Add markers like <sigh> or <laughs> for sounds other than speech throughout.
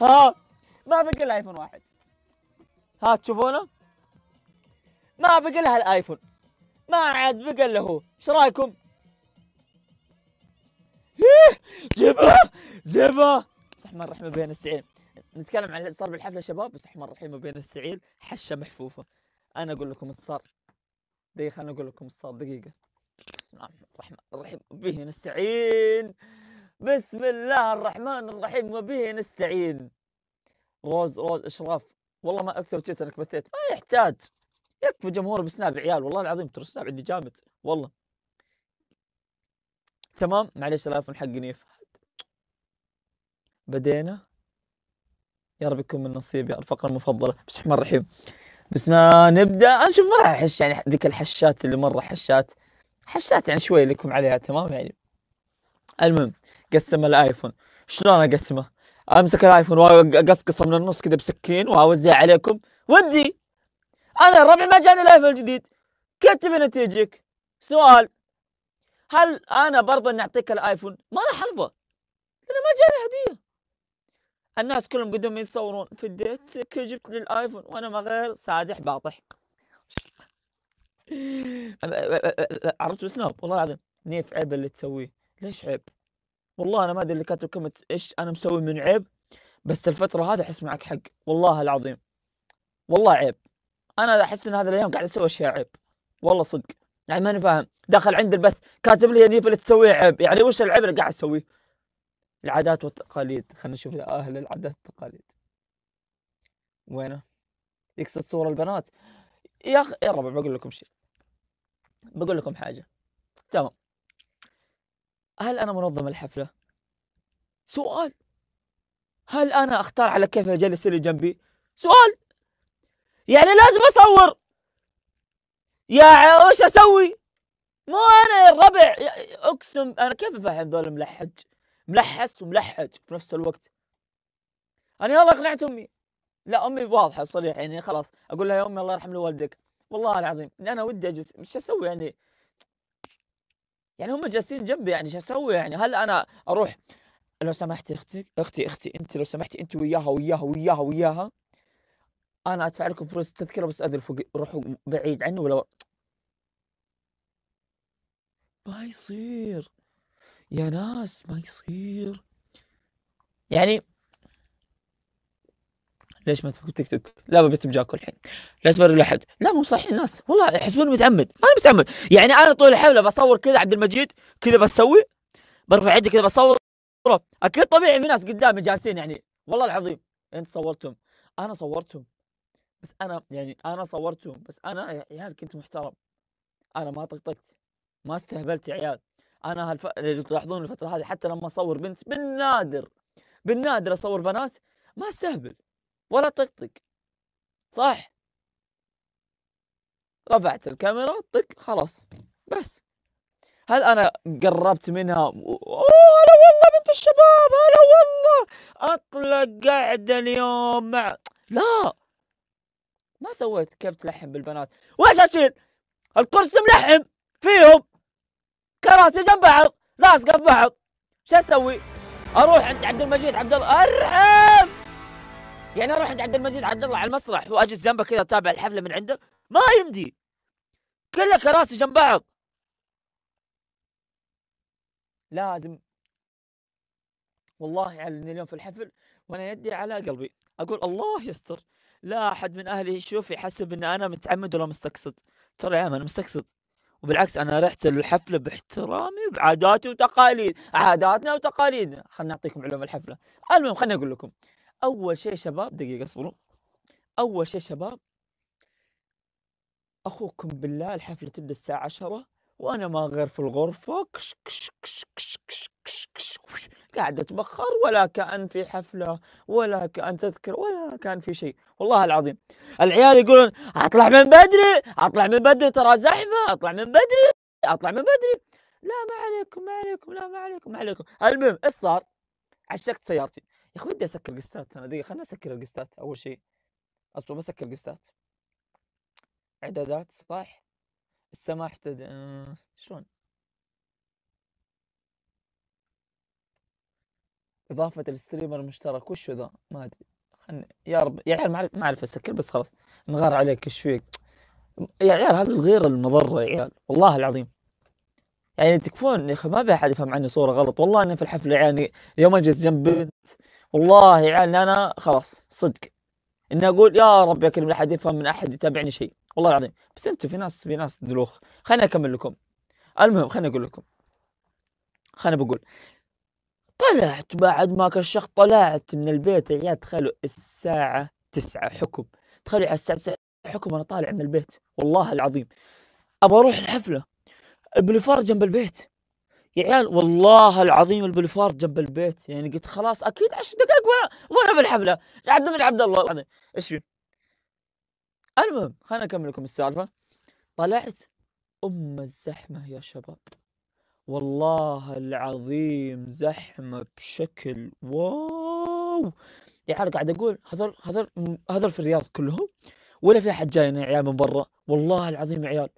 ها ما بقى الا ايفون واحد ها تشوفونه ما بقى لها الايفون ما عاد بقى الا هو ايش رايكم إيه، جيبه جيبه صح ما الرحمه بين السعيل نتكلم عن اللي صار بالحفله شباب بس احمر الرحمه بين السعيل حشه محفوفه انا اقول لكم الصار دقيقه انا اقول لكم الصار دقيقه بسم الله الرحمن الرحيم به نستعين بسم الله الرحمن الرحيم وبه نستعين روز روز اشراف والله ما اكثر تويتر انك بثيت ما يحتاج يكفي جمهور بسناب عيال والله العظيم ترى سناب عندي جامد والله تمام معليش الايفون حق نيف بدينا يا رب يكون من نصيبي الفقره المفضله بسم الله الرحمن الرحيم بس ما نبدا انا شوف ما راح احش يعني ذيك الحشات اللي مره حشات حشات يعني شوي لكم عليها تمام يعني المهم قسم الايفون شلون اقسمه امسك الايفون واقصقصه من النص كذا بسكين واوزع عليكم ودي انا الربع ما جاني الايفون الجديد كتب نتيجك سؤال هل انا برضه نعطيك الايفون ما راح ارضى لانه ما جاني هديه الناس كلهم قدام يصورون في الديت جبت لي الايفون وانا ما غير سادح باطح <laughs> أه، أه، أه، عرفت بسناب والله العظيم نيف عيب اللي تسويه ليش عيب والله انا ما ادري اللي كاتب كلمه ايش انا مسوي من عيب بس الفتره هذه احس معك حق والله العظيم والله عيب انا احس ان هذه الايام قاعد اسوي اشياء عيب والله صدق يعني ماني فاهم داخل عند البث كاتب لي نيفل تسوي تسويه عيب يعني وش العيب اللي قاعد اسويه العادات والتقاليد خلينا نشوف اهل العادات والتقاليد وينه يقصد صور البنات يا اخي يا رب بقول لكم شيء بقول لكم حاجه تمام هل أنا منظم الحفلة؟ سؤال هل أنا أختار على كيف أجلس اللي جنبي؟ سؤال يعني لازم أصور يا وش أسوي؟ مو أنا يا الربع أقسم أنا كيف أفهم ذول ملحج؟ ملحس وملحج في نفس الوقت أنا يلا أقنعت أمي لا أمي واضحة صريحة يعني خلاص أقول لها يا أمي الله يرحم والدك والله العظيم أنا ودي أجلس مش أسوي يعني يعني هم جالسين جنبي يعني شو اسوي يعني هل انا اروح لو سمحتي اختك اختي اختي انت لو سمحتي انت وياها وياها وياها وياها انا ادفع لكم فلوس التذكره بس ادري فوق روحوا بعيد عني ولا ما يصير يا ناس ما يصير يعني ليش ما تفوت تيك توك؟ لا ببيت بجاكو الحين لا تبرر لاحد لا مو صح الناس والله يحسبوني متعمد انا متعمد يعني انا طول الحفله بصور كذا عبد المجيد كذا بسوي برفع يدي كذا بصور اكيد طبيعي في ناس قدامي جالسين يعني والله العظيم انت صورتهم انا صورتهم بس انا يعني انا صورتهم بس انا يا عيال كنت محترم انا ما طقطقت ما استهبلت يا عيال انا هالف... تلاحظون الفتره هذه حتى لما اصور بنت بالنادر بالنادر اصور بنات ما استهبل ولا طقطق صح رفعت الكاميرا طق خلاص بس هل انا قربت منها اوه هلا والله بنت الشباب هلا والله اطلق قعده اليوم مع لا ما سويت كيف تلحم بالبنات وش اشيل الكرسي ملحم فيهم كراسي جنب بعض لاصقه بعض شو اسوي اروح عند عبد المجيد عبد الله ارحم يعني اروح عند عبد المجيد عبد الله على المسرح واجلس جنبه كذا اتابع الحفله من عنده ما يمدي كلها كراسي جنب بعض لازم والله يعني اليوم في الحفل وانا يدي على قلبي اقول الله يستر لا احد من اهلي يشوف يحسب ان انا متعمد ولا مستقصد ترى يا عم انا مستقصد وبالعكس انا رحت الحفله باحترامي وبعاداتي وتقاليد عاداتنا وتقاليدنا خلنا نعطيكم علوم الحفله المهم خلنا اقول لكم اول شيء شباب دقيقه اصبروا اول شيء شباب اخوكم بالله الحفله تبدا الساعه 10 وانا ما غير في الغرفه كش كش كش كش كش كش كش قاعد اتبخر ولا كان في حفله ولا كان تذكر ولا كان في شيء والله العظيم العيال يقولون اطلع من بدري اطلع من بدري ترى زحمه اطلع من بدري اطلع من بدري لا ما عليكم ما عليكم لا ما عليكم ما عليكم المهم ايش صار؟ عشقت سيارتي يا اخي ودي اسكر قستات انا دقيقه خلنا اسكر القستات اول شيء اصبر بسكر قستات اعدادات صح السماح تد... آه، شلون إضافة الستريمر المشترك وش ذا ما أدري خلني يا رب يا عيال ما أعرف أسكر بس خلاص نغار عليك إيش فيك يا عيال هذا الغيرة المضرة يا عيال والله العظيم يعني تكفون يا أخي ما في أحد يفهم عني صورة غلط والله أنا في الحفلة يعني يوم أجلس جنب بنت والله يعني انا خلاص صدق اني اقول يا رب يا كريم لا احد يفهم من احد يتابعني شيء والله العظيم بس انتم في ناس في ناس دلوخ خليني اكمل لكم المهم خليني اقول لكم خليني بقول طلعت بعد ما كشخت طلعت من البيت يا عيال تخيلوا الساعة تسعة حكم تخيلوا على الساعة تسعة حكم أنا طالع من البيت والله العظيم أبغى أروح الحفلة بالفار جنب البيت يا عيال والله العظيم البلفارد جنب البيت يعني قلت خلاص اكيد 10 دقائق وانا وانا بالحفله قعدنا من عبد الله العظيم يعني ايش في المهم خليني اكمل لكم السالفه طلعت ام الزحمه يا شباب والله العظيم زحمه بشكل واو يا عيال قاعد اقول هذول هذول هذول في الرياض كلهم ولا في احد جاينا يا عيال من برا والله العظيم يا عيال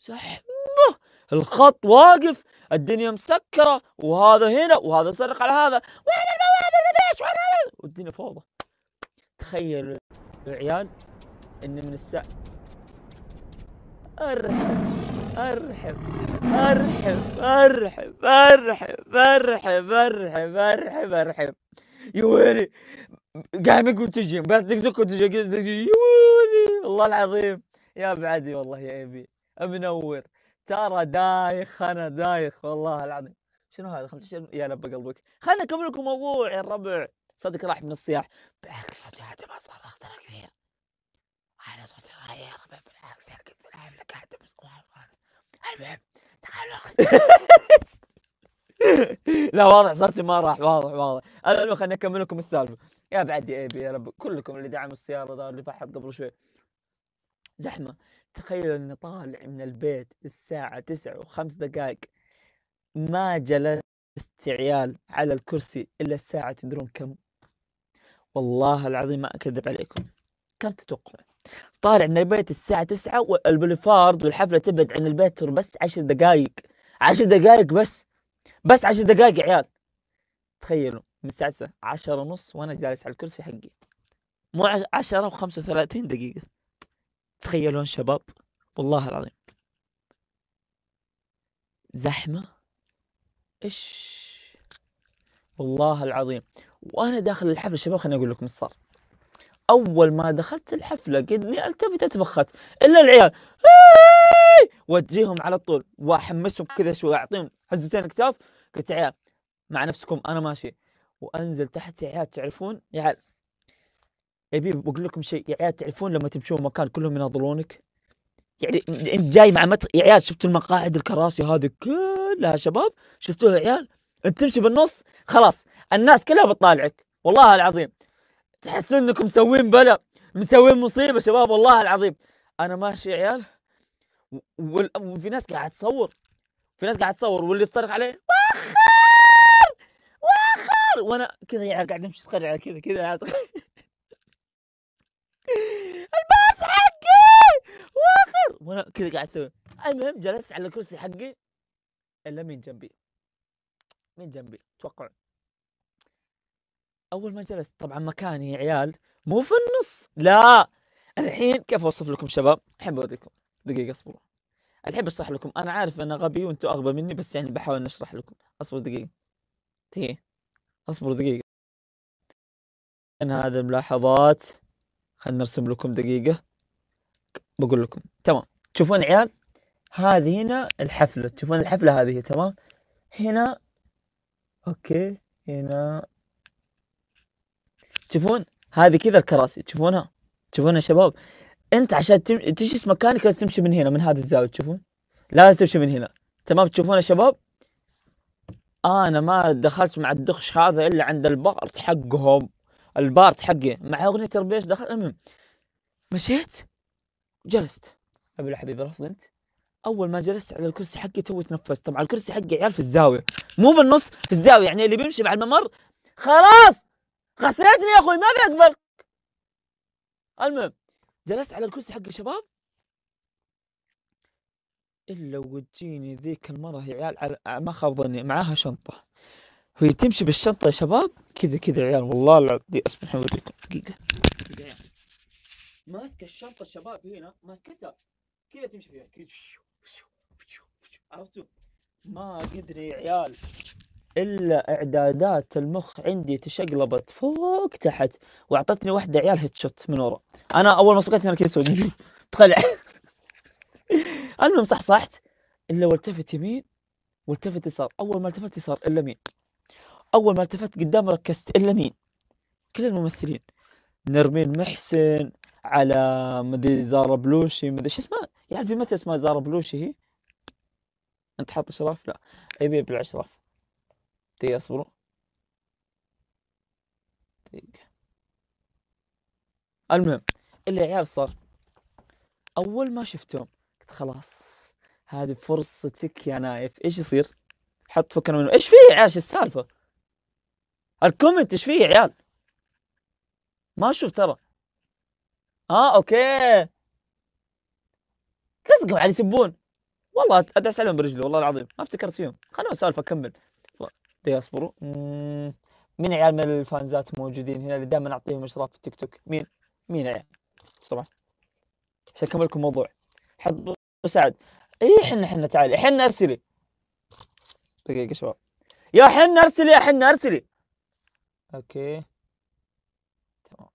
زحمه الخط واقف الدنيا مسكره وهذا هنا وهذا سرق على هذا وين البوابه المدري ايش وين والدنيا فوضى تخيلوا العيال ان من الساعه ارحب ارحب ارحب ارحب ارحب ارحب ارحب ارحب ارحب يا ويلي قامك وتجي بعد دق وتجي يا ويلي والله العظيم يا بعدي والله يا ابي منور ترى دايخ انا دايخ والله العظيم شنو هذا 15 يا لب قلبك خلينا نكمل لكم موضوع يا الربع صدق راح من الصياح بالعكس صوتي ما صرخت انا كثير انا صوتي رايح يا ربع بالعكس ركبت يعني بالعافيه قاعد بس المهم <laughs> لا واضح صوتي ما راح واضح واضح المهم خليني اكمل لكم السالفه يا بعد يا ايبي يا رب كلكم اللي دعموا السياره ذا اللي فحط قبل شوي زحمه تخيل اني طالع من البيت الساعة تسعة وخمس دقائق ما جلست عيال على الكرسي الا الساعة تدرون كم والله العظيم ما اكذب عليكم كم تتوقع طالع من البيت الساعة تسعة والبوليفارد والحفلة تبعد عن البيت بس عشر دقائق عشر دقائق بس بس عشر دقائق يا عيال تخيلوا من الساعة عشرة ونص وأنا جالس على الكرسي حقي مو عشرة وخمسة وثلاثين دقيقة تخيلون شباب والله العظيم زحمة إيش والله العظيم وأنا داخل الحفلة شباب خليني أقول لكم ايش صار أول ما دخلت الحفلة قد لي ألتفت أتبخت إلا العيال وأجيهم على طول وأحمسهم كذا شوي أعطيهم هزتين اكتاف قلت عيال مع نفسكم أنا ماشي وأنزل تحت يا عيال تعرفون يا عيال ابي بقول لكم شيء يا عيال تعرفون لما تمشون مكان كلهم يناظرونك يعني انت جاي مع متر يا عيال شفتوا المقاعد الكراسي هذه كلها شباب شفتوها يا عيال انت تمشي بالنص خلاص الناس كلها بتطالعك والله العظيم تحسون انكم مسوين بلا مسوين مصيبه شباب والله العظيم انا ماشي يا عيال وفي ناس قاعد تصور في ناس قاعد تصور واللي تصرخ عليه وخر وخر وانا كذا يعني قاعد امشي اتخرج على كذا كذا الباص حقي واخر وانا كذا قاعد اسوي المهم جلست على الكرسي حقي الا مين جنبي مين جنبي توقع اول ما جلست طبعا مكاني يا عيال مو في النص لا الحين كيف اوصف لكم شباب احب اوريكم دقيقه اصبروا الحين بشرح لكم انا عارف انا غبي وانتم اغبى مني بس يعني بحاول اشرح لكم اصبر دقيقه تي اصبر دقيقه ان هذه الملاحظات خلنا نرسم لكم دقيقة بقول لكم تمام تشوفون عيال هذه هنا الحفلة تشوفون الحفلة هذه تمام هنا اوكي هنا تشوفون هذه كذا الكراسي تشوفونها تشوفونها شباب انت عشان تم... تجلس مكانك لازم تمشي من هنا من هذا الزاوية تشوفون لازم تمشي من هنا تمام تشوفون يا شباب انا ما دخلت مع الدخش هذا الا عند البارت حقهم البارت حقي مع اغنيه تربيش دخل المهم مشيت جلست ابو حبيبي رفض انت اول ما جلست على الكرسي حقي توي تنفست طبعا الكرسي حقي عيال في الزاويه مو بالنص في الزاويه يعني اللي بيمشي مع الممر خلاص غثيتني يا اخوي ما بيقبل المهم جلست على الكرسي حقي شباب الا وتجيني ذيك المره هي عيال ما خاب ظني معاها شنطه هي تمشي بالشنطة يا شباب كذا كذا عيال والله العظيم اصبر الحين اوريكم دقيقة ماسكة الشنطة الشباب هنا ماسكتها كذا تمشي فيها كذا عرفتوا؟ ما قدري يا عيال الا اعدادات المخ عندي تشقلبت فوق تحت واعطتني واحدة عيال هيد شوت من ورا انا اول ما سبقتني انا كذا سويت <laughs> تخلع <laughs> المهم صحصحت الا والتفت يمين والتفت يسار اول ما التفت يسار الا مين اول ما التفت قدام ركزت الا مين كل الممثلين نرمين محسن على مدري زارا بلوشي مدري شو اسمه يعني في مثل اسمها زارا بلوشي هي انت حاط اشراف لا ابي بالاشراف دقيقة اصبروا دقيقة المهم اللي عيال صار اول ما شفتهم قلت خلاص هذه فرصتك يا نايف ايش يصير؟ حط فكنا منه ايش في يا عيال السالفة؟ الكومنت ايش فيه يا عيال؟ ما اشوف ترى اه اوكي لصقوا علي يسبون والله ادعس عليهم برجلي والله العظيم ما افتكرت فيهم خلونا السالفه اكمل اصبروا مين عيال من الفانزات موجودين هنا اللي دائما اعطيهم اشراف في التيك توك مين مين عيال بسرعه عشان اكمل لكم الموضوع حط سعد اي حنا حنا تعالي حنا ارسلي دقيقه شباب يا حنا ارسلي يا حنا ارسلي اوكي تمام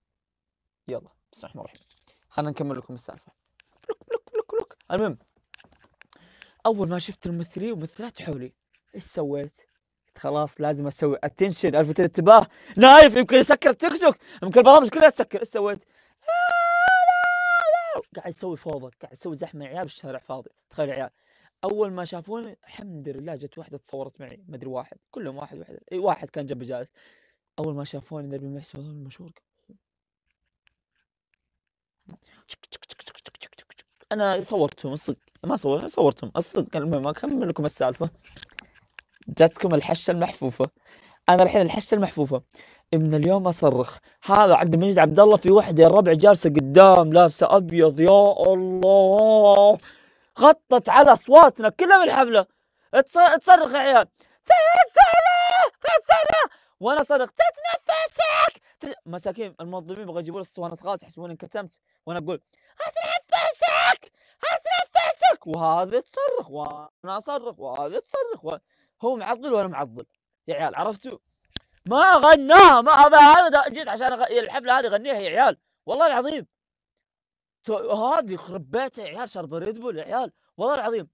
يلا بسم الله الرحمن الرحيم خلينا نكمل لكم السالفه بلوك بلوك بلوك بلوك المهم اول ما شفت الممثلين والممثلات حولي ايش سويت؟ قلت خلاص لازم اسوي اتنشن الفت الانتباه نايف يمكن يسكر التيك توك يمكن البرامج كلها تسكر ايش سويت؟ آه، قاعد يسوي فوضى قاعد يسوي زحمه عيال بالشارع فاضي تخيل عيال اول ما شافوني الحمد لله جت واحده تصورت معي ما ادري واحد كلهم واحد واحد اي واحد كان جنبي جالس اول ما شافوني درب المحسن هذول المشهور انا صورتهم الصدق ما صورتهم صورتهم الصدق المهم اكمل لكم السالفه جاتكم الحشه المحفوفه انا الحين الحشه المحفوفه من اليوم اصرخ هذا عبد المجيد عبد الله في وحده الربع جالسه قدام لابسه ابيض يا الله غطت على اصواتنا كلها بالحفله تصرخ يا عيال فيصلة فيصلة وانا صادق تتنفسك مساكين الموظفين بغى يجيبوا لي اسطوانات غاز يحسبوني انكتمت وانا اقول اتنفسك اتنفسك وهذا تصرخ وانا اصرخ وهذا تصرخ هو معضل وانا معضل يا عيال عرفتوا ما غناها ما انا جيت عشان أغ... الحفله هذه غنيها يا عيال والله العظيم هذه يخرب بيته يا عيال شرب ريد بول يا عيال والله العظيم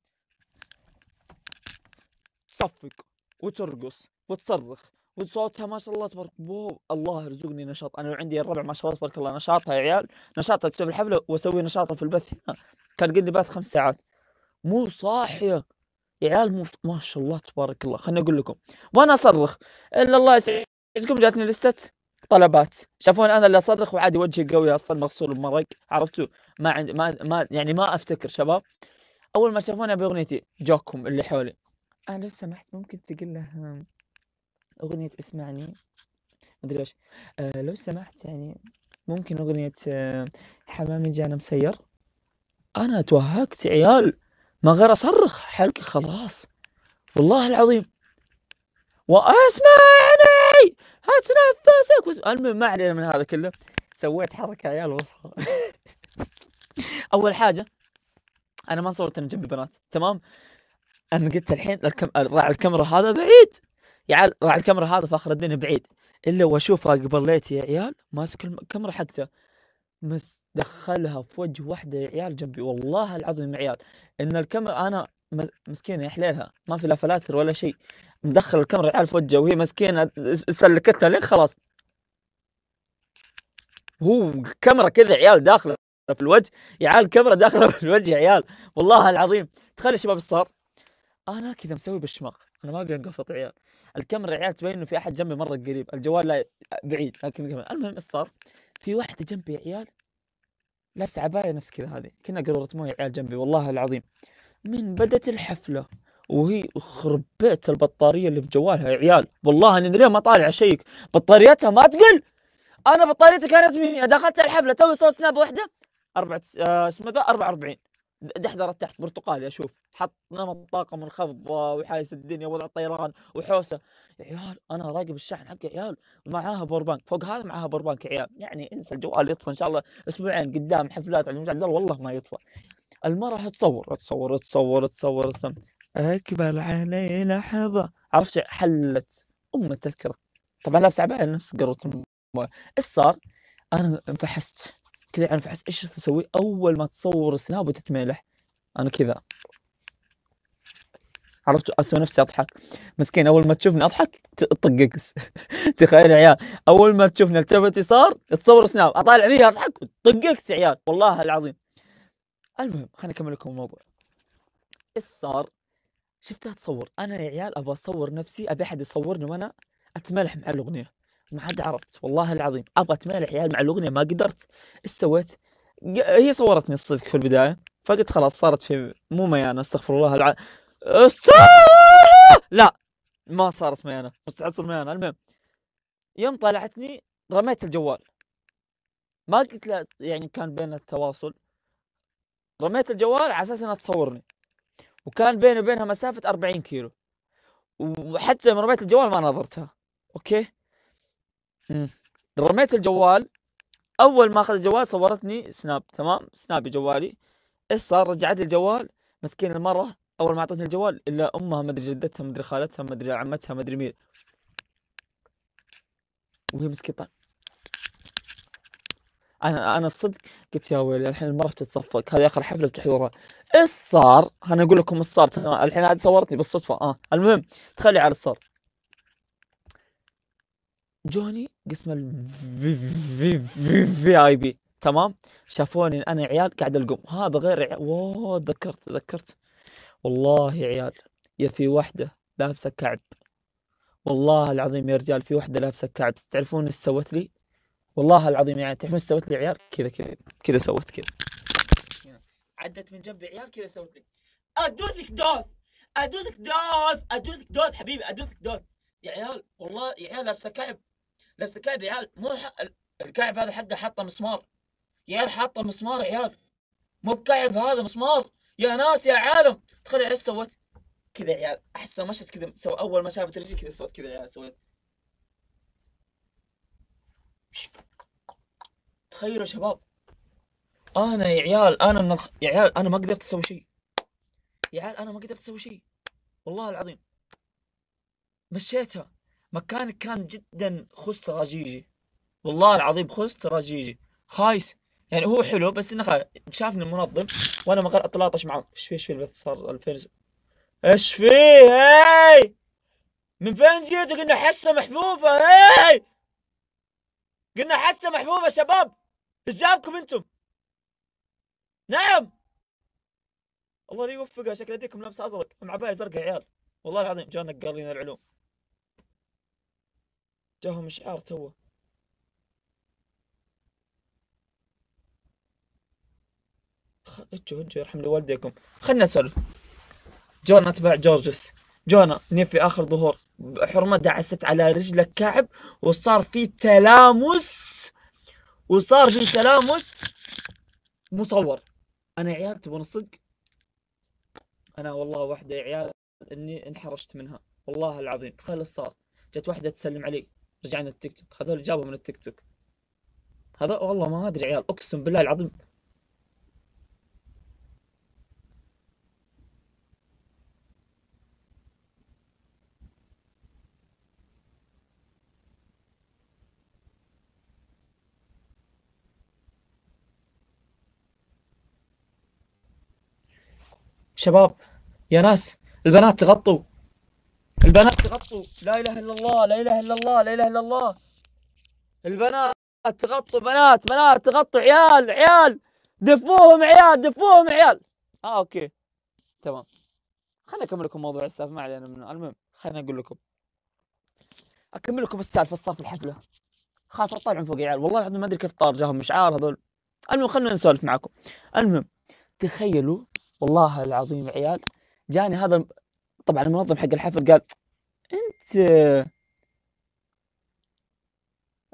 تصفق وترقص وتصرخ صوتها ما شاء الله تبارك الله الله يرزقني نشاط انا عندي الربع ما شاء الله تبارك الله نشاطها يا عيال نشاطها تسوي الحفله واسوي نشاطها في البث هنا <laughs> كان قد بث خمس ساعات مو صاحيه يا عيال مو ما شاء الله تبارك الله خليني اقول لكم وانا اصرخ الا الله يسعدكم جاتني لستة طلبات شافون انا اللي اصرخ وعادي وجهي قوي اصلا مغسول بمرق عرفتوا ما عندي ما, ما يعني ما افتكر شباب اول ما شافوني باغنيتي جوكم اللي حولي انا لو سمحت ممكن تقول لهم اغنيه اسمعني مدري ادري آه لو سمحت يعني ممكن اغنيه آه، حمامي جانا مسير انا توهقت عيال ما غير اصرخ حلقي خلاص والله العظيم واسمعني اتنفسك المهم ما علينا من هذا كله سويت حركه عيال وصخه <laughs> اول حاجه انا ما صورت انا جنب بنات تمام انا قلت الحين الكم... الكاميرا هذا بعيد يا عيال راح الكاميرا هذا فاخر الدين بعيد الا واشوفها ليتي يا عيال ماسك الكاميرا حقته مس دخلها في وجه واحده يا عيال جنبي والله العظيم يا عيال ان الكاميرا انا مسكينه يا حليلها ما في لا فلاتر ولا شيء مدخل الكاميرا عيال في وجهه وهي مسكينه سلكتها لين خلاص هو الكاميرا كذا عيال داخله في الوجه يا عيال الكاميرا داخله في الوجه يا عيال والله العظيم تخيل يا شباب صار انا كذا مسوي بالشماغ انا ما ابي انقفط عيال الكاميرا عيال تبين انه في احد جنبي مره قريب الجوال لا بعيد لكن كمان. المهم ايش صار؟ في واحده جنبي يا عيال لابسه عبايه نفس كذا هذه كنا قاروره مويه عيال جنبي والله العظيم من بدت الحفله وهي خربت البطاريه اللي في جوالها يا عيال والله انا ليه ما طالع اشيك بطاريتها ما تقل انا بطاريتي كانت مني دخلت الحفله توي صوت سناب واحده اربعه آه، اسمه ذا 44 دحدرت تحت برتقالي اشوف حط نمط طاقه منخفضه وحايس الدنيا وضع الطيران وحوسه يا عيال انا راقب الشحن حقي يا عيال معاها باور بانك فوق هذا معاها باور بانك يا عيال يعني انسى الجوال يطفى ان شاء الله اسبوعين قدام حفلات على المجال والله ما يطفى المره تصور تصور تصور تصور اكبر علي لحظه عرفت حلت ام التذكره طبعا لابس عبايه نفس قروت الموبايل ايش صار؟ انا انفحست مشكله انا فحس ايش تسوي اول ما تصور السناب وتتملح انا كذا عرفت اسوي نفسي اضحك مسكين اول ما تشوفني اضحك تطقق <laughs> تخيل يا عيال اول ما تشوفني التفت صار تصور سناب اطالع فيها اضحك تطقق يا عيال والله العظيم المهم خليني اكمل لكم الموضوع ايش صار شفتها تصور انا يا عيال ابغى اصور نفسي ابي احد يصورني وانا اتملح مع الاغنيه ما عاد عرفت والله العظيم ابغى اتمالح يا مع الاغنيه ما قدرت ايش سويت؟ هي صورتني الصدق في البدايه فقلت خلاص صارت في مو ميانه استغفر الله الع... است لا ما صارت ميانه مستحيل تصير ميانه المهم يوم طلعتني رميت الجوال ما قلت لا يعني كان بيننا التواصل رميت الجوال على اساس انها تصورني وكان بيني وبينها مسافه 40 كيلو وحتى لما رميت الجوال ما نظرتها اوكي رميت الجوال اول ما اخذ الجوال صورتني سناب تمام سنابي جوالي ايش صار رجعت الجوال مسكين المره اول ما اعطتني الجوال الا امها ما ادري جدتها ما ادري خالتها ما ادري عمتها ما ادري مين وهي مسكينه انا انا الصدق قلت يا ويلي الحين المره بتتصفق هذه اخر حفله بتحضرها ايش صار؟ انا اقول لكم ايش صار الحين هذه صورتني بالصدفه اه المهم تخلي على الصار جوني قسم الفي في في في اي بي تمام شافوني انا عيال قاعد القم هذا غير عيال واو تذكرت تذكرت والله يا عيال يا في وحده لابسه كعب والله العظيم يا رجال في وحده لابسه كعب تعرفون ايش سوت لي؟ والله العظيم يعني تعرفون ايش سوت لي عيال؟ كذا كذا كذا سوت كذا عدت من جنبي عيال كذا سوت لي ادوثك دوث ادوثك دوث ادوثك دوث حبيبي ادوثك دوث يا عيال والله يا عيال لابسه كعب نفس الكعب يا عيال مو الكعب هذا حقه حطه مسمار يا عيال حاطه مسمار يا عيال مو بكعب هذا مسمار يا ناس يا عالم تخيل ايش سوت كذا يا عيال احسها مشت كذا سو اول ما شافت رجلي كذا سوت كذا يا عيال سويت تخيلوا شباب انا يا عيال انا من الخ... يا عيال انا ما قدرت اسوي شيء يا عيال انا ما قدرت اسوي شيء والله العظيم مشيتها مكان كان جدا خس تراجيجي والله العظيم خس تراجيجي خايس يعني هو حلو بس انه شافني المنظم وانا ما اتلاطش معه ايش في ايش في البث صار 2000 ايش فيه هاي من فين جيتوا قلنا حسه محفوفه هاي قلنا حسه محفوفه شباب ايش جابكم انتم نعم الله يوفقها شكل يديكم لابسه ازرق مع عبايه زرقاء عيال والله العظيم جانا لنا العلوم جاهم شعار توه اجوا اجوا يرحم والديكم خلنا نسولف جونا تبع جورجس جونا في آخر ظهور حرمة دعست على رجلك كعب وصار في تلامس وصار في تلامس مصور أنا عيال تبون الصدق أنا والله واحده عيال إني انحرجت منها والله العظيم خلص صار جت واحدة تسلم علي رجعنا التيك توك هذول جابوا من التيك توك هذا والله ما ادري عيال اقسم بالله العظيم شباب يا ناس البنات تغطوا البنات تغطوا لا اله الا الله لا اله الا الله لا اله الا الله البنات تغطوا بنات بنات تغطوا عيال عيال دفوهم عيال دفوهم عيال اه اوكي تمام خليني اكمل لكم موضوع السالفه ما علينا منه المهم خليني اقول لكم اكمل لكم السالفه الصف الحفله خاصة طالعون فوق عيال والله العظيم ما ادري كيف طار جاهم مشعار هذول المهم خلونا نسولف معكم المهم تخيلوا والله العظيم عيال جاني هذا طبعا المنظم حق الحفل قال انت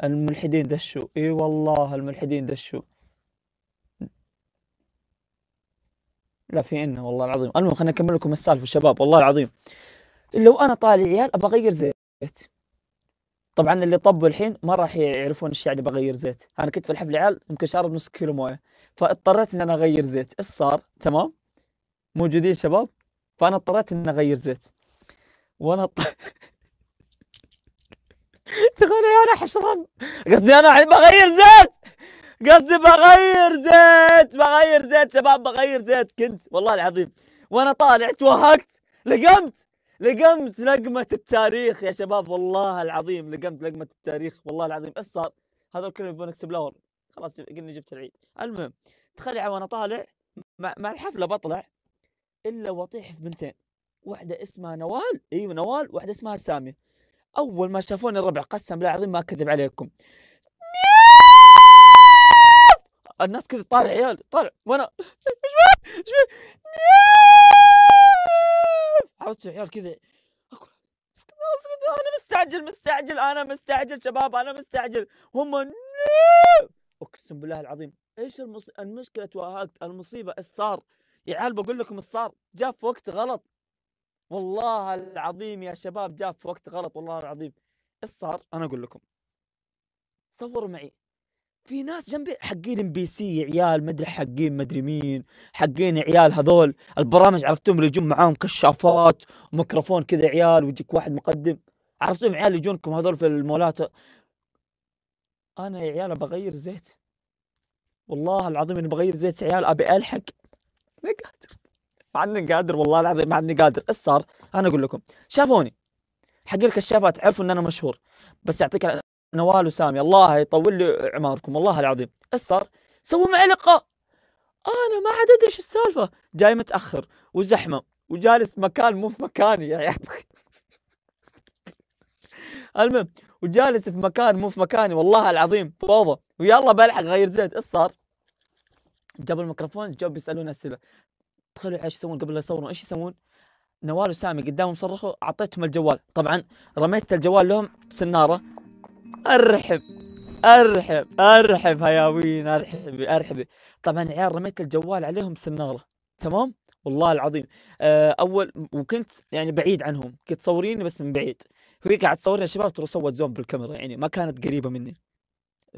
الملحدين دشوا اي والله الملحدين دشوا لا في انه والله العظيم المهم خليني اكمل لكم السالفه شباب والله العظيم لو انا طالع عيال ابغى اغير زيت طبعا اللي طبوا الحين ما راح يعرفون ايش يعني بغير زيت انا كنت في الحفل عيال يمكن شارب نص كيلو مويه فاضطريت ان انا اغير زيت ايش صار تمام موجودين شباب فانا اضطريت اني اغير زيت وانا اضطريت <laughs> تخيل انا حشران قصدي انا بغير زيت قصدي بغير زيت بغير زيت شباب بغير زيت كنت والله العظيم وانا طالع توهقت لقمت لقمت لقمة التاريخ يا شباب والله العظيم لقمت لقمة التاريخ والله العظيم ايش صار؟ هذا كلهم يبون اكسبلور خلاص قلنا جبت العيد المهم تخيل وانا طالع مع الحفلة بطلع الا وطيح في بنتين واحده اسمها نوال ايوه نوال واحده اسمها ساميه اول ما شافوني الربع قسم بالله العظيم ما اكذب عليكم الناس كذا طالع عيال طالع وانا ايش ايش عرفت عيال كذا انا مستعجل مستعجل انا مستعجل شباب انا مستعجل هم اقسم بالله العظيم ايش المص... المشكله توهقت المصيبه ايش صار؟ يا عيال بقول لكم ايش صار جاء في وقت غلط والله العظيم يا شباب جاء في وقت غلط والله العظيم ايش صار انا اقول لكم صوروا معي في ناس جنبي حقين ام بي سي عيال مدري حقين مدري مين حقين عيال هذول البرامج عرفتهم اللي يجون معاهم كشافات وميكروفون كذا عيال ويجيك واحد مقدم عرفتهم عيال يجونكم هذول في المولات انا يا عيال بغير زيت والله العظيم اني بغير زيت عيال ابي الحق <laughs> ما قادر ما عني قادر والله العظيم ما عني قادر ايش صار؟ انا اقول لكم شافوني حق الكشافات عرفوا ان انا مشهور بس يعطيك نوال وسامي الله يطول لي اعماركم والله العظيم ايش صار؟ سووا معي لقاء انا ما عاد ادري ايش السالفه جاي متاخر وزحمه وجالس مكان مو في مكاني يا اخي <laughs> المهم وجالس في مكان مو في مكاني والله العظيم فوضى ويلا بلحق غير زيت ايش صار؟ جابوا الميكروفون جابوا بيسالون اسئله دخلوا ايش يسوون قبل لا يصورون ايش يسوون؟ نوال وسامي قدامهم صرخوا اعطيتهم الجوال طبعا رميت الجوال لهم سناره ارحب ارحب ارحب هياوين ارحبي ارحبي طبعا عيال رميت الجوال عليهم سناره تمام والله العظيم آه، اول وكنت يعني بعيد عنهم كنت صوريني بس من بعيد هي قاعد تصورني الشباب ترى صوت زوم بالكاميرا يعني ما كانت قريبه مني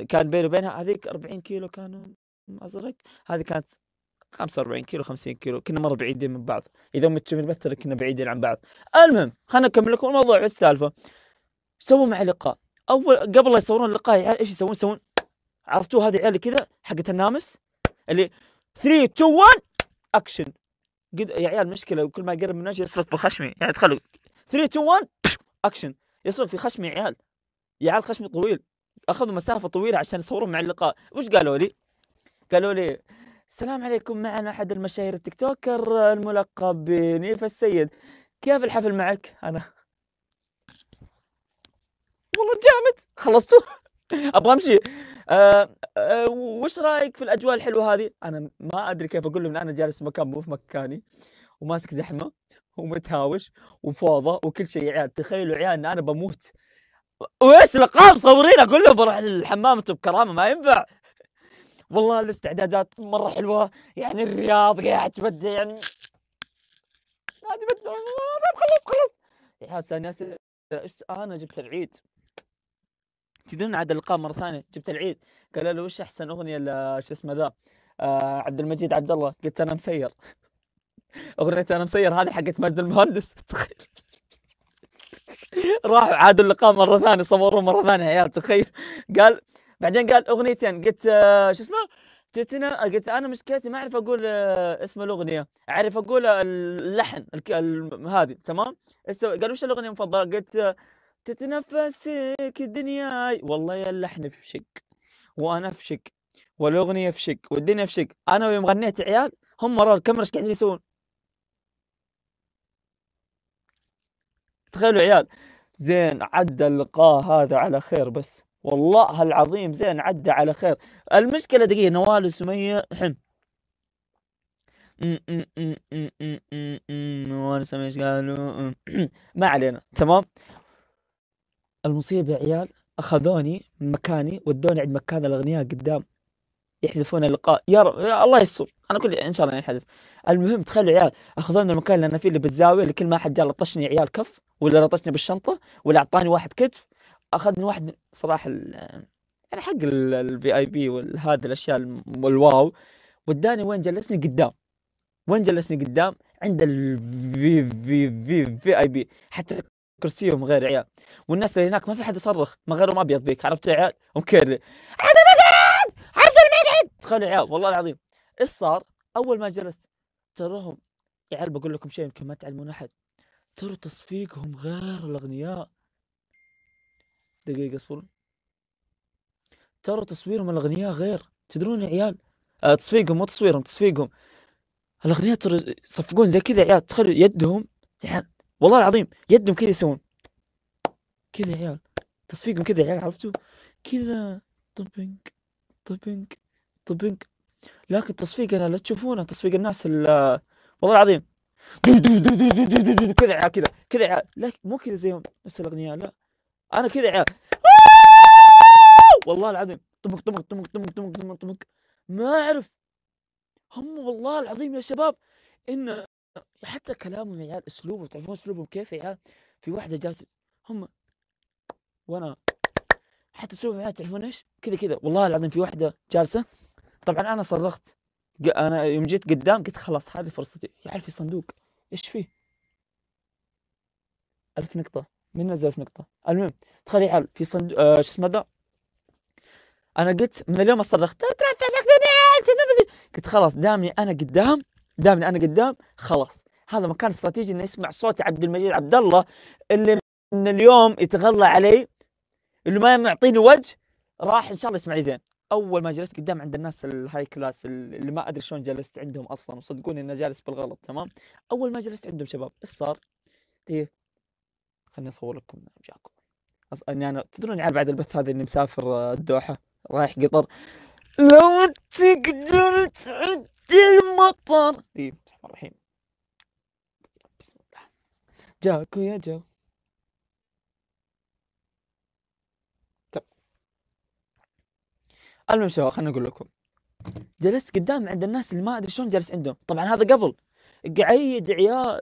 كان بيني وبينها هذيك 40 كيلو كانوا ازرق هذه كانت 45 كيلو 50 كيلو كنا مره بعيدين من بعض اذا ما تشوف البث كنا بعيدين عن بعض المهم خلنا نكمل لكم الموضوع السالفه سووا معي لقاء اول قبل لا يصورون اللقاء العيال ايش يسوون يسوون عرفتوا هذه العيال كذا حقت النامس اللي 3 2 1 اكشن قد يا عيال مشكله وكل ما يقرب من وجهي يصرخ بخشمي يعني تخلوا 3 2 1 اكشن يصرخ في خشمي يا عيال يا عيال خشمي طويل اخذوا مسافه طويله عشان يصورون مع اللقاء وش قالوا لي؟ قالوا لي السلام عليكم معنا احد المشاهير التيك توكر الملقب بنيف إيه السيد كيف الحفل معك انا والله جامد خلصتوا <laughs> ابغى امشي أه أه وش رايك في الاجواء الحلوه هذه انا ما ادري كيف اقول لهم انا جالس في مكان مو في مكاني وماسك زحمه ومتهاوش وفوضى وكل شيء عيال تخيلوا عيال ان انا بموت وايش لقاء مصورين اقول لهم بروح الحمام انتم بكرامه ما ينفع والله الاستعدادات مره حلوه يعني الرياض قاعد تبدع يعني نادي بدع طيب خلصت خلصت يا حسن ياسر ايش انا جبت العيد تدرون عاد اللقاء مره ثانيه جبت العيد قال له وش احسن اغنيه شو اسمه ذا آه عبد المجيد عبد الله قلت انا مسير <laughs> اغنيه انا مسير هذه حقت مجد المهندس <laughs> تخيل راحوا عادوا اللقاء مره ثانيه صوروه مره ثانيه عيال تخيل قال بعدين قال اغنيتين قلت آه، شو اسمه قلت انا قلت انا مشكلتي ما اعرف اقول آه، اسم الاغنيه اعرف اقول آه، اللحن هذه تمام قال وش الاغنيه المفضله قلت تتنفسك دنياي والله يا اللحن في شق وانا في شق والاغنيه في شق والدنيا في شق انا ويوم غنيت عيال هم ورا الكاميرا ايش قاعدين يسوون تخيلوا عيال زين عدى اللقاء هذا على خير بس والله العظيم زين عدى على خير المشكلة دقيقة نوال سمية حن نوال سمية ايش قالوا <clears throat> ما علينا تمام المصيبة يا عيال أخذوني من مكاني ودوني عند مكان الأغنياء قدام يحذفون اللقاء يا, رب يا الله يستر انا كل ان شاء الله ينحذف المهم تخلوا عيال اخذونا المكان اللي انا فيه اللي بالزاويه اللي كل ما حد جاء لطشني عيال كف ولا لطشني بالشنطه ولا اعطاني واحد كتف اخذني واحد صراحه يعني حق الفي اي بي وهذه الاشياء والواو وداني وين جلسني قدام وين جلسني قدام عند الفي في في في اي بي حتى كرسيهم غير عيال والناس اللي هناك ما في حد يصرخ ما غيرهم ابيض ذيك عرفت عيال ومكرر عبد المجيد عبد المجيد تخيلوا عيال والله العظيم ايش صار؟ اول ما جلست تراهم يا عيال بقول لكم شيء يمكن ما تعلمون احد ترى تصفيقهم غير الاغنياء دقيقة اصبروا ترى تصويرهم الأغنياء غير تدرون يا عيال آه تصفيقهم مو تصويرهم تصفيقهم الأغنياء ترى يصفقون زي كذا يا عيال تخيل يدهم يعني والله العظيم يدهم كذا يسوون كذا يا عيال تصفيقهم كذا يا عيال عرفتوا كذا طبنج طبنج طبنج لكن تصفيق انا لا تشوفونه تصفيق الناس والله العظيم كذا كذا كذا لا مو كذا زيهم نفس الاغنياء لا انا كذا عيال والله العظيم طبق طبق طبق طبق طبق طبق طبق ما اعرف هم والله العظيم يا شباب ان حتى كلامهم يا عيال اسلوبهم تعرفون اسلوبهم كيف يا عيال في واحده جالسه هم وانا حتى اسلوبهم يا عيال تعرفون ايش كذا كذا والله العظيم في واحده جالسه طبعا انا صرخت انا يوم جيت قدام قلت خلاص هذه فرصتي يا عيال في صندوق ايش فيه؟ ألف نقطة من نزل في نقطه المهم تخلي حال في صندوق آه شو اسمه ذا انا قلت من اليوم صرخت قلت خلاص دامني انا قدام دامني انا قدام خلاص هذا مكان استراتيجي انه يسمع صوت عبد المجيد عبد الله اللي من اليوم يتغلى علي اللي ما معطيني وجه راح ان شاء الله يسمع لي زين اول ما جلست قدام عند الناس الهاي كلاس اللي ما ادري شلون جلست عندهم اصلا وصدقوني اني جالس بالغلط تمام اول ما جلست عندهم شباب ايش صار؟ طيب، خليني اصور لكم جاكم اني يعني انا تدرون يعني بعد البث هذا اني مسافر آه، الدوحه رايح قطر لو تقدر تعدي المطر اي بسم الله الرحيم بسم الله جاكو يا جو طب المهم شباب خليني اقول لكم جلست قدام عند الناس اللي ما ادري شلون جالس عندهم طبعا هذا قبل قعيد عيال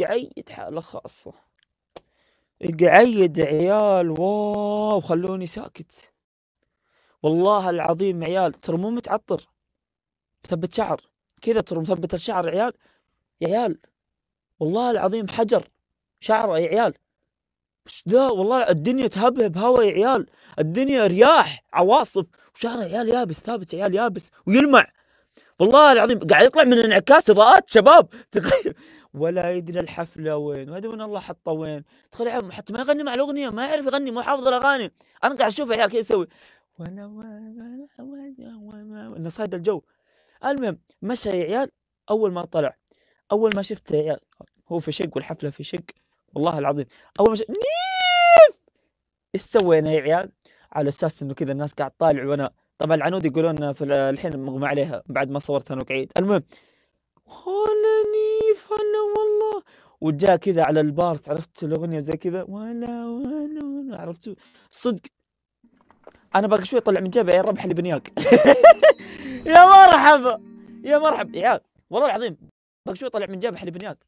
قعيد حاله خاصه قعيد عيال واو خلوني ساكت والله العظيم عيال ترى مو متعطر مثبت شعر كذا ترى مثبت الشعر عيال يا عيال والله العظيم حجر شعره يا عيال وش ذا والله الدنيا تهبهب هوا يا عيال الدنيا رياح عواصف وشعره عيال يابس ثابت عيال يابس ويلمع والله العظيم قاعد يطلع من انعكاس اضاءات شباب <laughs> تخيل ولا يدري الحفله وين ما وين الله حطه وين تخيل حتى ما يغني مع الاغنيه ما يعرف يغني مو حافظ الاغاني انا قاعد اشوف عيال كيف يسوي ولا ولا نصايد الجو المهم مشى يا عيال اول ما طلع اول ما شفته يا عيال هو في شق والحفله في شق والله العظيم اول ما شفت نيف ايش سوينا يا عيال على اساس انه كذا الناس قاعد طالع وانا طبعا العنود يقولون في الحين مغمى عليها بعد ما صورت انا وقعيد المهم خلني فلا والله وجاء كذا على البارت عرفت الاغنيه زي كذا ولا ولا ولا عرفت صدق انا باقي شوي طلع من جيبي يا ربح اللي بنياك <laughs> يا مرحبا يا مرحبا يا عيال والله العظيم باقي شوي طلع من جيبي حلي بنياك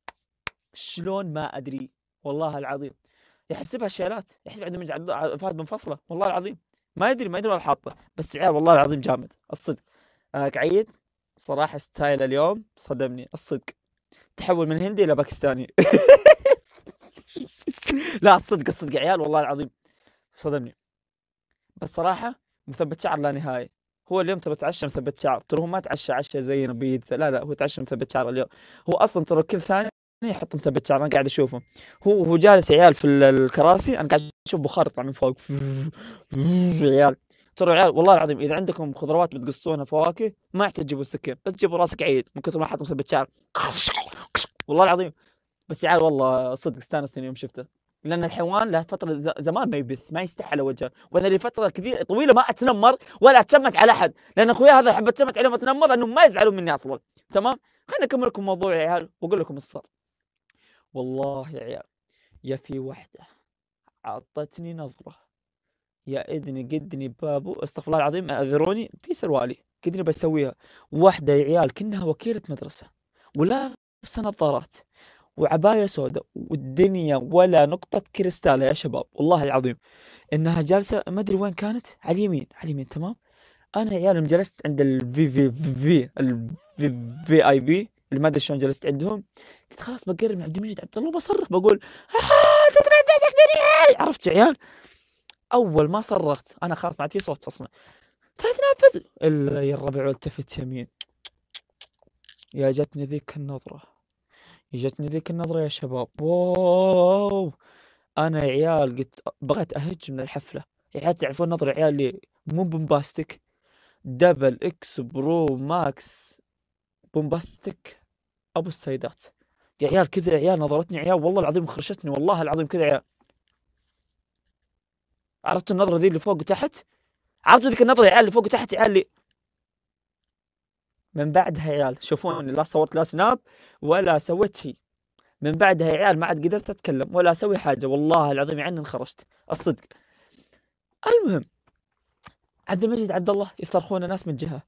شلون ما ادري والله العظيم يحسبها شيلات يحسب عندهم فهد منفصله والله العظيم ما يدري ما يدري وين حاطه بس عيال والله العظيم جامد الصدق آه كعيد صراحة ستايل اليوم صدمني الصدق تحول من هندي إلى باكستاني <laughs> لا الصدق الصدق عيال والله العظيم صدمني بس صراحة مثبت شعر لا نهائي هو اليوم ترى تعشى مثبت شعر ترى هو ما تعشى عشى زينا بيتزا لا لا هو تعشى مثبت شعر اليوم هو اصلا ترى كل ثانية يحط مثبت شعر انا قاعد اشوفه هو هو جالس عيال في الكراسي انا قاعد اشوف بخار يطلع من فوق <laughs> عيال ترى عيال والله العظيم اذا عندكم خضروات بتقصونها فواكه ما يحتاج تجيبوا السكين بس جيبوا راسك عيد من كثر ما حط مثبت شعر والله العظيم بس عيال والله صدق استانستني يوم شفته لان الحيوان له فتره زمان ما يبث ما يستحي على وجهه وانا لي فتره كثير طويله ما اتنمر ولا اتشمت على احد لان اخويا هذا احب اتشمت عليهم اتنمر لانهم ما يزعلون مني اصلا تمام خليني اكمل لكم موضوع يا عيال واقول لكم الصار والله يا عيال يا في وحده عطتني نظره يا اذني قدني بابو استغفر الله العظيم اعذروني في سروالي قدني بسويها واحده يا عيال كانها وكيله مدرسه ولابسه نظارات وعبايه سوداء والدنيا ولا نقطه كريستال يا شباب والله العظيم انها جالسه ما ادري وين كانت على اليمين على اليمين تمام انا يا عيال جلست عند الفي في في الفي في اي بي اللي ما ادري شلون جلست عندهم قلت خلاص بقرب من عبد المجيد عبد الله بصرخ بقول آه، دنيا عرفت يا عيال اول ما صرخت انا خلاص ما عاد في صوت اصلا تتنفس الا الربع التفت يمين يا جتني ذيك النظرة يا جتني ذيك النظرة يا شباب واو انا عيال قلت بغيت اهج من الحفلة عيال تعرفون نظرة عيال اللي مو بومباستيك دبل اكس برو ماكس بومباستيك ابو السيدات يا عيال كذا عيال نظرتني عيال والله العظيم خرشتني والله العظيم كذا عيال عرفت النظره ذي اللي فوق وتحت عرفت ذيك النظره يا عيال اللي فوق وتحت يا عيال اللي من بعدها يا عيال شوفوني لا صورت لا سناب ولا سويت شيء من بعدها يا عيال ما عاد قدرت اتكلم ولا اسوي حاجه والله العظيم يعني انخرجت الصدق المهم عبد المجيد عبد الله يصرخون ناس من جهه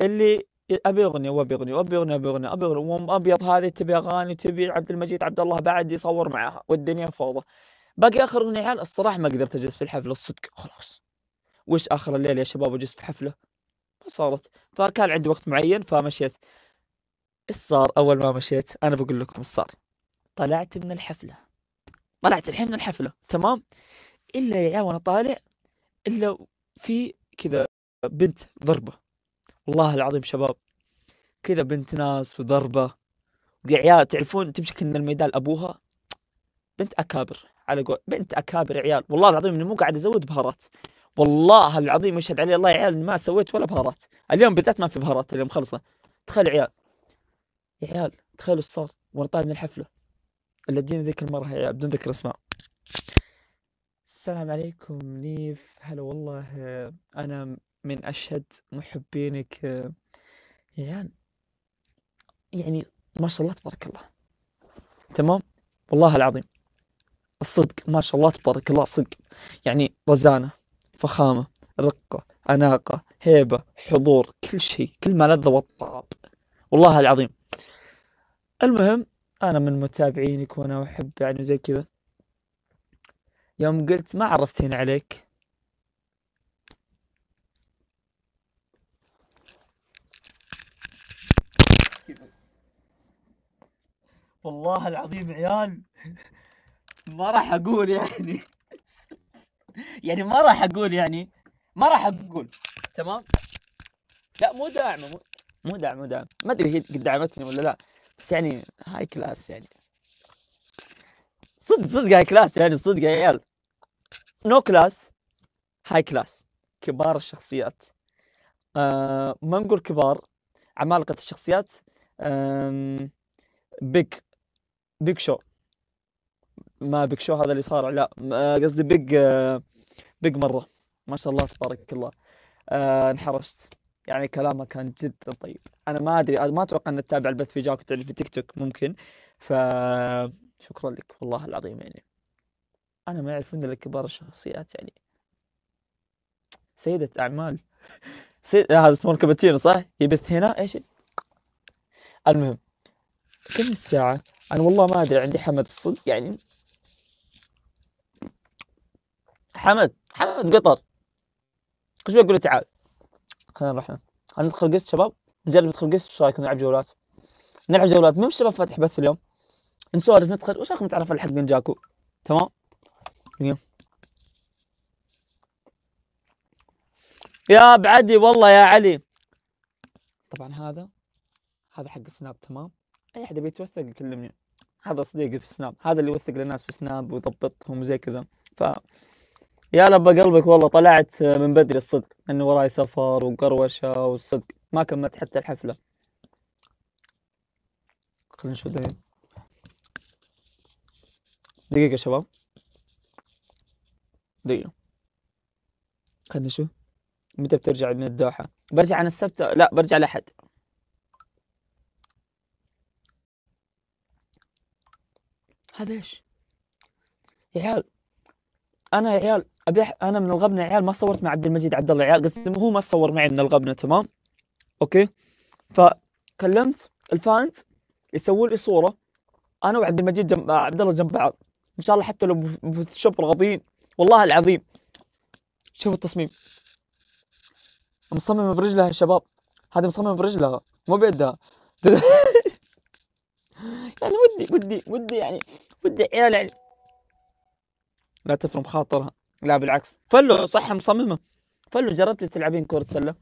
اللي ابي اغنيه وابي اغنيه وابي اغنيه وابي اغنيه ابي اغنيه وام ابيض هذه تبي اغاني تبي عبد المجيد عبد الله بعد يصور معاها والدنيا فوضى باقي اخر اغنيه عيال يعني، الصراحه ما قدرت اجلس في الحفله الصدق خلاص وش اخر الليل يا شباب اجلس في حفله ما صارت فكان عندي وقت معين فمشيت ايش صار اول ما مشيت انا بقول لكم ايش صار طلعت من الحفله طلعت الحين من الحفله تمام الا يا عيال وانا طالع الا في كذا بنت ضربه والله العظيم شباب كذا بنت ناس في ضربه وعيال تعرفون تمشي كنا الميدان ابوها بنت اكابر على قول بنت اكابر عيال والله العظيم اني مو قاعد ازود بهارات والله العظيم يشهد علي الله يا عيال ما سويت ولا بهارات اليوم بالذات ما في بهارات اليوم خلصه تخيل عيال يا عيال تخيلوا ايش صار وانا طالع من الحفله اللي تجيني ذيك المره يا عيال بدون ذكر اسماء السلام عليكم نيف هلا والله انا من اشهد محبينك يا عيال يعني ما شاء الله تبارك الله تمام والله العظيم الصدق ما شاء الله تبارك الله صدق يعني رزانة فخامة رقة أناقة هيبة حضور كل شيء كل ما لذ وطاب والله العظيم المهم أنا من متابعينك وأنا أحب يعني زي كذا يوم قلت ما عرفتين عليك والله العظيم عيال <laughs> ما راح اقول يعني يعني ما راح اقول يعني ما راح اقول تمام لا مو داعمه مو مو داعمه داعم ما ادري هي قد دعمتني ولا لا بس يعني هاي كلاس يعني صدق صدق هاي كلاس يعني صدق يا عيال نو كلاس هاي كلاس كبار الشخصيات آه ما نقول كبار عمالقة الشخصيات آه بيج بيج شو ما بيج شو هذا اللي صار لا آه، قصدي بيج بيج آه، مره ما شاء الله تبارك الله آه انحرجت يعني كلامه كان جدا طيب انا ما ادري ما اتوقع ان تتابع البث في جاك في تيك توك ممكن ف شكرا لك والله العظيم يعني انا ما يعرفون الا كبار الشخصيات يعني سيدة اعمال <laughs> سيد... هذا اسمه الكابتينو صح يبث هنا ايش المهم كم الساعة؟ أنا والله ما أدري عندي حمد الصدق يعني حمد حمد قطر كل شوي اقول له تعال خلينا نروح خلينا ندخل قسط شباب نجرب ندخل قسط وش رايكم نلعب جولات نلعب جولات مو الشباب فاتح بث اليوم نسولف ندخل وش رايكم نتعرف على حق جاكو تمام يا بعدي والله يا علي طبعا هذا هذا حق سناب تمام اي احد يبي يتوثق يكلمني هذا صديقي في سناب هذا اللي يوثق للناس في سناب ويضبطهم وزي كذا ف يا لبا قلبك والله طلعت من بدري الصدق اني وراي سفر وقروشه والصدق ما كملت حتى الحفله خلينا نشوف دقيقه دقيقه شباب دقيقه خلينا نشوف متى بترجع من الدوحه برجع عن السبت لا برجع الاحد هذا ايش يا عيال انا يا عيال ابي انا من الغبنه عيال ما صورت مع عبد المجيد عبد الله عيال قصدي هو ما صور معي من الغبنه تمام اوكي فكلمت الفانز يسووا لي صوره انا وعبد المجيد جنب عبد الله جنب بعض ان شاء الله حتى لو بفوتوشوب راضيين والله العظيم شوف التصميم مصممه برجلها يا شباب هذه مصممه برجلها مو بيدها <laughs> يعني ودي ودي ودي يعني ودي عيال يعني لا تفرم خاطرها لا بالعكس فلو صح مصممه فلو جربت تلعبين كره سله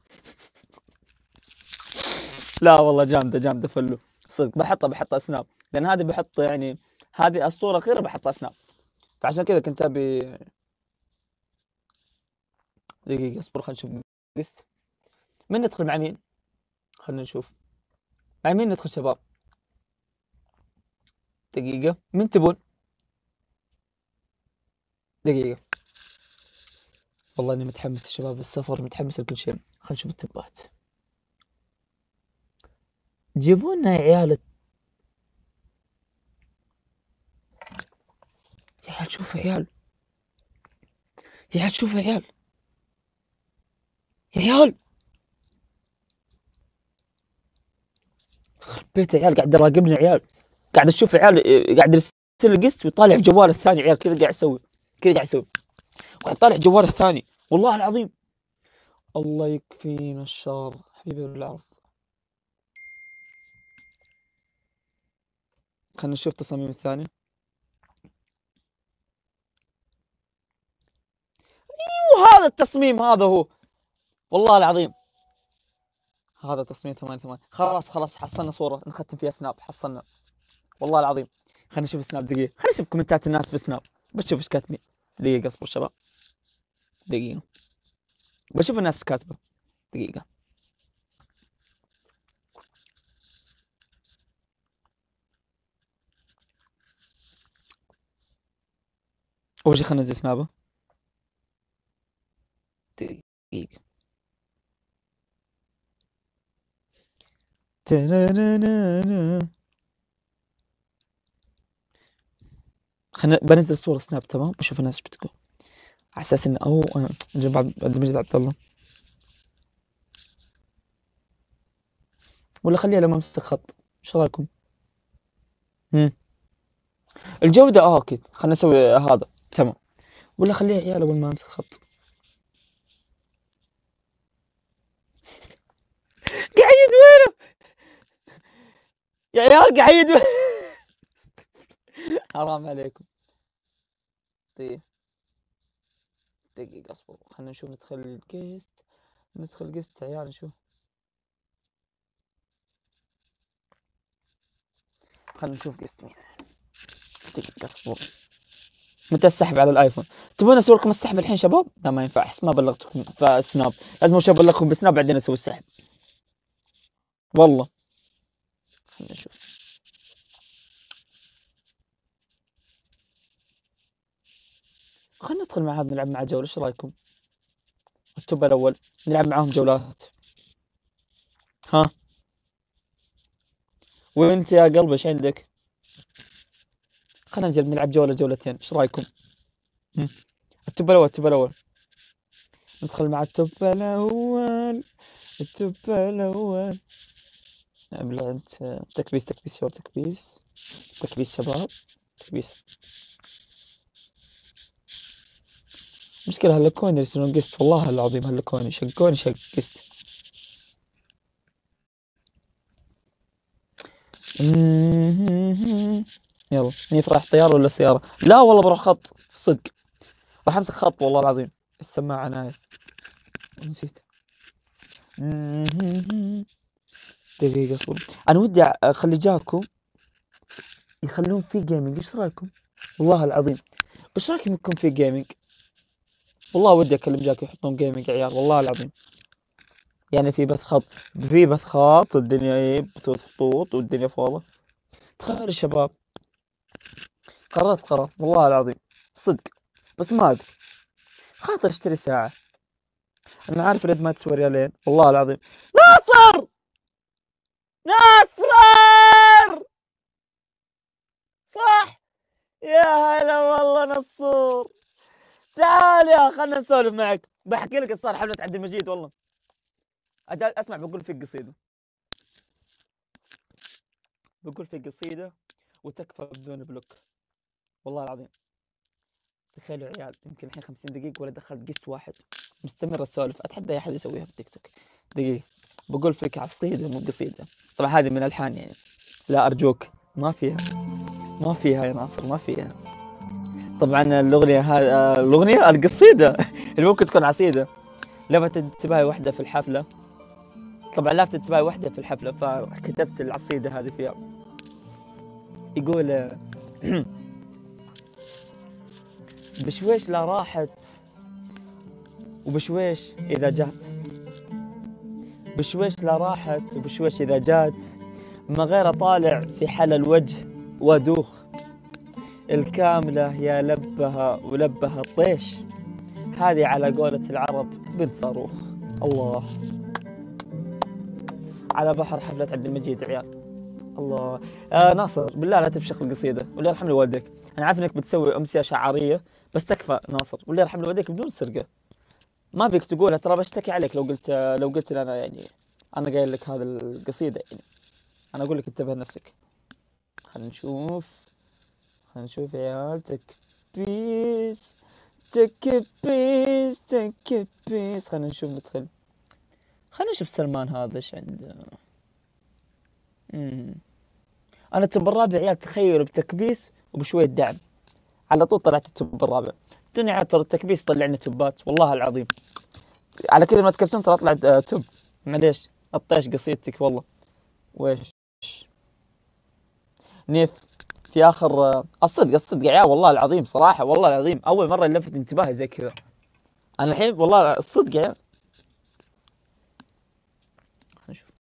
لا والله جامده جامده فلو صدق بحطها بحطها سناب لان هذه بحط يعني هذه الصوره الاخيره بحطها سناب فعشان كذا كنت ابي دقيقه اصبر خلينا نشوف ليست من ندخل مع مين خلينا نشوف مع مين ندخل شباب دقيقه من تبون دقيقه والله اني متحمس لشباب السفر متحمس لكل شيء خلينا نشوف التبات جيبوا لنا عيال يا عيال شوف عيال يا عيال شوف عيال يا عيال خبيت عيال قاعد يراقبني عيال قاعد اشوف عيال قاعد يرسل القست ويطالع في جواله الثاني عيال كذا قاعد يسوي كذا قاعد يسوي وقاعد طالع جوال الثاني والله العظيم الله يكفينا الشر حبيبي العرض خلنا نشوف التصاميم الثانية ايوه هذا التصميم هذا هو والله العظيم هذا تصميم 88 خلاص خلاص حصلنا صورة نختم فيها سناب حصلنا والله العظيم خلينا نشوف سناب دقيقة خلينا نشوف كومنتات الناس في سناب بشوف ايش كاتبين دقيقة اصبر شباب دقيقة بشوف الناس كاتبة دقيقة أول شيء خلنا ننزل سنابه دقيقة تنانانانا خلنا بنزل صوره سناب تمام بشوف الناس ايش بتقول على اساس انه او انا بعد مجد عبد الله ولا خليها لما امسك خط ايش رايكم؟ امم الجوده اه اوكي خلنا نسوي آه، هذا تمام ولا خليها عيال اول ما امسك خط قاعد وينه يا عيال قاعد وينه <laughs> حرام عليكم طيب دقيقة اصبر خلنا نشوف ندخل الجيست ندخل جيست عيال نشوف خلنا نشوف جيست مين دقيقة اصبر متى السحب على الايفون تبون اسوي لكم السحب الحين شباب لا ما ينفع احس ما بلغتكم فسناب لازم اشوف ابلغكم بسناب بعدين اسوي السحب والله خلنا نشوف خلينا ندخل مع هذا نلعب مع جولة ايش رايكم؟ التوب الأول نلعب معاهم جولات ها وانت يا قلب ايش عندك؟ خلينا نجرب نلعب جولة جولتين ايش رايكم؟ التوب الأول التوب الأول ندخل مع التوب الأول التوب الأول نعم، ابلع انت تكبيس تكبيس شباب تكبيس تكبيس شباب تكبيس مشكلة هلكوني يرسلون قست والله العظيم هلكوني شقوني شق قست يلا نيت رايح طيارة ولا سيارة لا والله بروح خط صدق راح امسك خط والله العظيم السماعة نايف نسيت دقيقة اصبر انا ودي اخلي جاكو يخلون في جيمنج ايش رايكم؟ والله العظيم ايش رايكم يكون في جيمنج؟ والله ودي اكلم جاك يحطون جيمنج عيال والله العظيم يعني في بث خط في بث خط الدنيا إيه، بثوث خطوط والدنيا فوضى تخيل الشباب قررت قرار والله العظيم صدق بس ما ادري خاطر اشتري ساعه انا عارف اليد ما تسوى ريالين والله العظيم ناصر ناصر صح يا هلا والله نصور تعال يا خلنا نسولف معك بحكي لك صار حفله عبد المجيد والله اجل اسمع بقول فيك قصيده بقول فيك قصيده وتكفى بدون بلوك والله العظيم تخيلوا عيال يمكن الحين 50 دقيقه ولا دخلت قس واحد مستمر السولف اتحدى اي احد يسويها بالتيك توك دقيقه بقول فيك عصيده مو قصيده طبعا هذه من الحان يعني لا ارجوك ما فيها ما فيها يا ناصر ما فيها طبعا الاغنيه هذه الاغنيه القصيده اللي ممكن تكون عصيده لفتت انتباهي واحده في الحفله طبعا لفتت انتباهي واحده في الحفله فكتبت العصيده هذه فيها يقول <clears throat> بشويش لا راحت وبشويش إذا جات بشويش لا راحت وبشويش إذا جات ما غير أطالع في حل الوجه وأدوخ الكاملة يا لبها ولبها الطيش هذه على قولة العرب بنت صاروخ الله على بحر حفلة عبد المجيد عيال الله آه ناصر بالله لا تفشخ القصيدة والله يرحم لي أنا عارف إنك بتسوي أمسية شعارية بس تكفى ناصر والله يرحم لي بدون سرقة ما بيك تقولها ترى بشتكي عليك لو قلت لو قلت أنا يعني أنا قايل لك هذه القصيدة يعني أنا أقول لك انتبه لنفسك خلينا نشوف هنشوف يا عيال تكبيس تكبيس تكبيس خلينا نشوف ندخل خلينا نشوف سلمان هذا ايش عنده انا التوب الرابع عيال تخيلوا بتكبيس وبشويه دعم على طول طلعت التوب الرابع الدنيا ترى التكبيس طلعنا توبات والله العظيم على كذا ما تكبتون ترى طلعت آه، توب معليش الطيش قصيدتك والله ويش نيف في اخر آه، الصدق الصدق يا عيال والله العظيم صراحه والله العظيم اول مره لفت انتباهي زي كذا انا الحين والله الصدق يا عيال